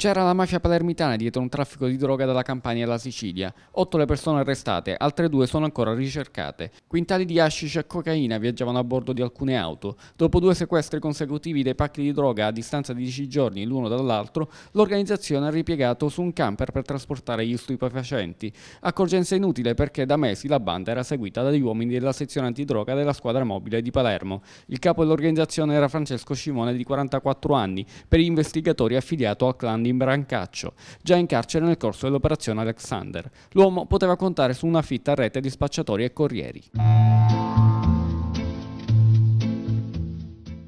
C'era la mafia palermitana dietro un traffico di droga dalla Campania alla Sicilia. Otto le persone arrestate, altre due sono ancora ricercate. Quintali di hashish e cocaina viaggiavano a bordo di alcune auto. Dopo due sequestri consecutivi dei pacchi di droga a distanza di 10 giorni l'uno dall'altro, l'organizzazione ha ripiegato su un camper per trasportare gli stupefacenti. Accorgenza inutile perché da mesi la banda era seguita dagli uomini della sezione antidroga della squadra mobile di Palermo. Il capo dell'organizzazione era Francesco Scimone di 44 anni, per gli investigatori affiliato al clan di imbrancaccio, Già in carcere nel corso dell'operazione Alexander, l'uomo poteva contare su una fitta rete di spacciatori e corrieri.